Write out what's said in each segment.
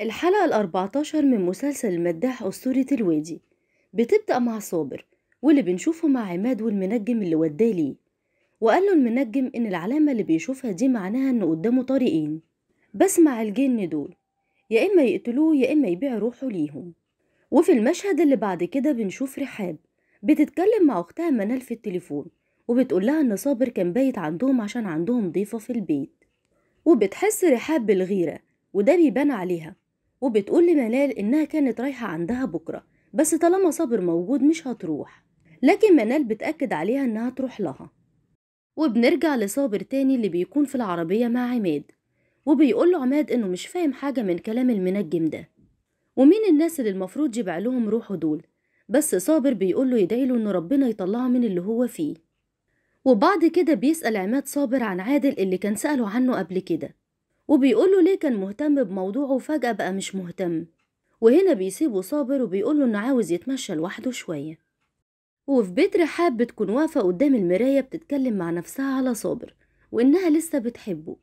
الحلقة الأربعتاشر من مسلسل مداح أسطورة الوادي بتبدأ مع صابر واللي بنشوفه مع عماد والمنجم اللي وداه ليه وقال له المنجم إن العلامة اللي بيشوفها دي معناها إن قدامه طريقين بس مع الجن دول يا إما يقتلوه يا إما يبيع روحه ليهم وفي المشهد اللي بعد كده بنشوف رحاب بتتكلم مع أختها منال في التليفون وبتقول لها إن صابر كان بايت عندهم عشان عندهم ضيفة في البيت وبتحس رحاب بالغيرة وده بيبان عليها وبتقول لمنال إنها كانت رايحة عندها بكرة بس طالما صابر موجود مش هتروح لكن منال بتأكد عليها إنها تروح لها وبنرجع لصابر تاني اللي بيكون في العربية مع عماد وبيقول له عماد إنه مش فاهم حاجة من كلام المنجم ده ومين الناس اللي المفروض جيب لهم روحه دول بس صابر بيقول له يدعيله إن ربنا يطلعه من اللي هو فيه وبعد كده بيسأل عماد صابر عن عادل اللي كان سأله عنه قبل كده وبيقوله ليه كان مهتم بموضوعه وفجأة بقى مش مهتم وهنا بيسيبه صابر وبيقوله إنه عاوز يتمشى لوحده شوية وفي بيت رحاب بتكون واقفة قدام المراية بتتكلم مع نفسها على صابر وإنها لسه بتحبه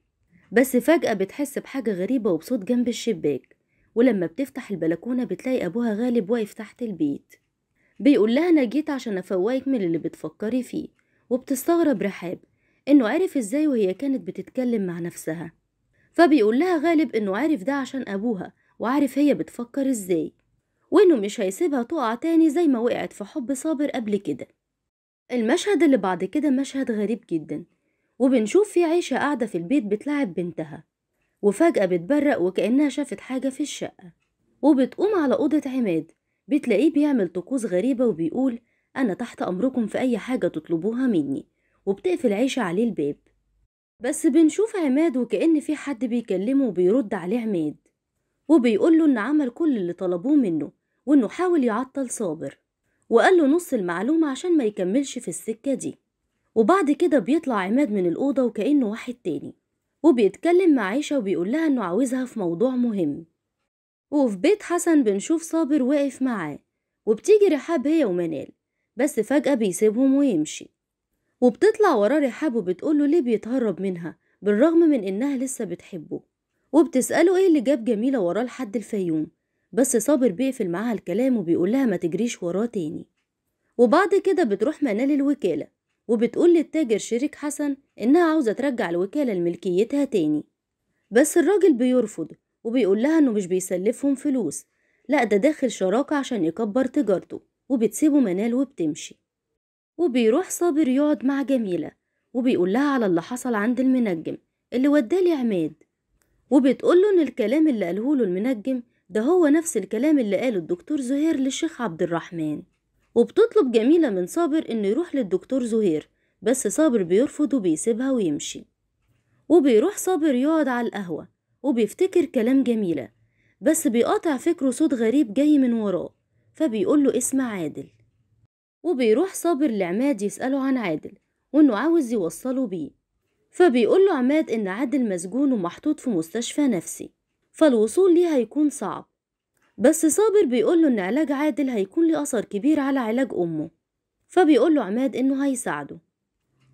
بس فجأة بتحس بحاجة غريبة وبصوت جنب الشباك ولما بتفتح البلكونة بتلاقي أبوها غالب واقف تحت البيت بيقول لها أنا جيت عشان أفوقك من اللي بتفكري فيه وبتستغرب رحاب إنه عرف إزاي وهي كانت بتتكلم مع نفسها فبيقول لها غالب إنه عارف ده عشان أبوها وعارف هي بتفكر إزاي وإنه مش هيسيبها تقع تاني زي ما وقعت في حب صابر قبل كده المشهد اللي بعد كده مشهد غريب جدا وبنشوف فيه عيشة قاعدة في البيت بتلاعب بنتها وفجأة بتبرق وكأنها شافت حاجة في الشقة وبتقوم على أوضة عماد بتلاقيه بيعمل طقوس غريبة وبيقول أنا تحت أمركم في أي حاجة تطلبوها مني وبتقفل عيشة عليه الباب بس بنشوف عماد وكأن في حد بيكلمه وبيرد عليه عماد وبيقوله إن عمل كل اللي طلبوه منه وإنه حاول يعطل صابر وقال له نص المعلومة عشان ما يكملش في السكة دي وبعد كده بيطلع عماد من الأوضة وكأنه واحد تاني وبيتكلم مع عيشة وبيقول لها إنه عاوزها في موضوع مهم وفي بيت حسن بنشوف صابر واقف معاه وبتيجي رحاب هي ومنال بس فجأة بيسيبهم ويمشي وبتطلع وراه رحاب وبتقوله ليه بيتهرب منها بالرغم من إنها لسه بتحبه وبتسأله إيه اللي جاب جميلة وراه لحد الفيوم بس صابر بيقفل معاها الكلام وبيقولها ما تجريش وراه تاني وبعد كده بتروح منال الوكالة وبتقول للتاجر شريك حسن إنها عاوزة ترجع الوكالة لملكيتها تاني بس الراجل بيرفض وبيقول لها إنه مش بيسلفهم فلوس لا ده داخل شراكة عشان يكبر تجارته وبتسيبه منال وبتمشي وبيروح صابر يقعد مع جميلة وبيقول لها على اللي حصل عند المنجم اللي وداه عماد وبتقول له إن الكلام اللي قاله له المنجم ده هو نفس الكلام اللي قاله الدكتور زهير للشيخ عبد الرحمن وبتطلب جميلة من صابر إنه يروح للدكتور زهير بس صابر بيرفض وبيسيبها ويمشي وبيروح صابر يقعد على القهوة وبيفتكر كلام جميلة بس بيقاطع فكره صوت غريب جاي من وراه فبيقول له اسم عادل وبيروح صابر لعماد يسأله عن عادل وإنه عاوز يوصله بيه فبيقول له عماد إن عادل مسجون ومحطوط في مستشفى نفسي فالوصول ليه هيكون صعب بس صابر بيقول له إن علاج عادل هيكون ليه أثر كبير على علاج أمه فبيقول له عماد إنه هيساعده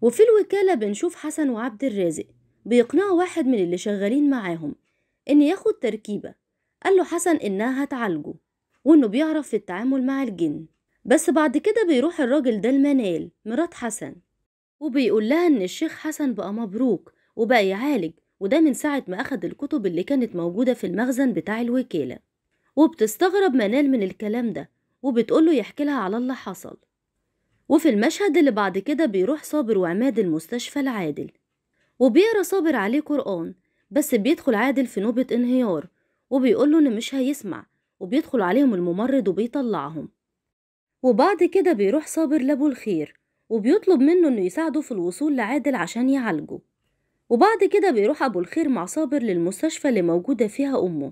وفي الوكالة بنشوف حسن وعبد الرازق بيقنعوا واحد من اللي شغالين معاهم إن ياخد تركيبة قال له حسن إنها هتعالجه وإنه بيعرف في التعامل مع الجن بس بعد كده بيروح الراجل ده المنال مرات حسن وبيقول لها إن الشيخ حسن بقى مبروك وبقى يعالج وده من ساعة ما أخد الكتب اللي كانت موجودة في المخزن بتاع الوكالة وبتستغرب منال من الكلام ده وبتقوله يحكي لها على اللي حصل وفي المشهد اللي بعد كده بيروح صابر وعماد المستشفى لعادل وبيقرا صابر عليه قرآن بس بيدخل عادل في نوبة انهيار وبيقوله إن مش هيسمع وبيدخل عليهم الممرض وبيطلعهم وبعد كده بيروح صابر لابو الخير وبيطلب منه إنه يساعده في الوصول لعادل عشان يعالجه وبعد كده بيروح أبو الخير مع صابر للمستشفى اللي موجودة فيها أمه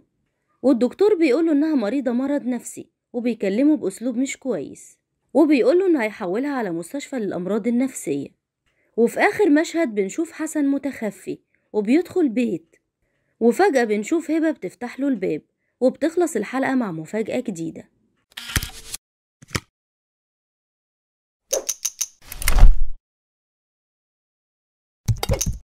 والدكتور بيقوله إنها مريضة مرض نفسي وبيكلمه بأسلوب مش كويس وبيقوله إنه هيحولها على مستشفى للأمراض النفسية وفي آخر مشهد بنشوف حسن متخفي وبيدخل بيت وفجأة بنشوف هبة بتفتح له الباب وبتخلص الحلقة مع مفاجأة جديدة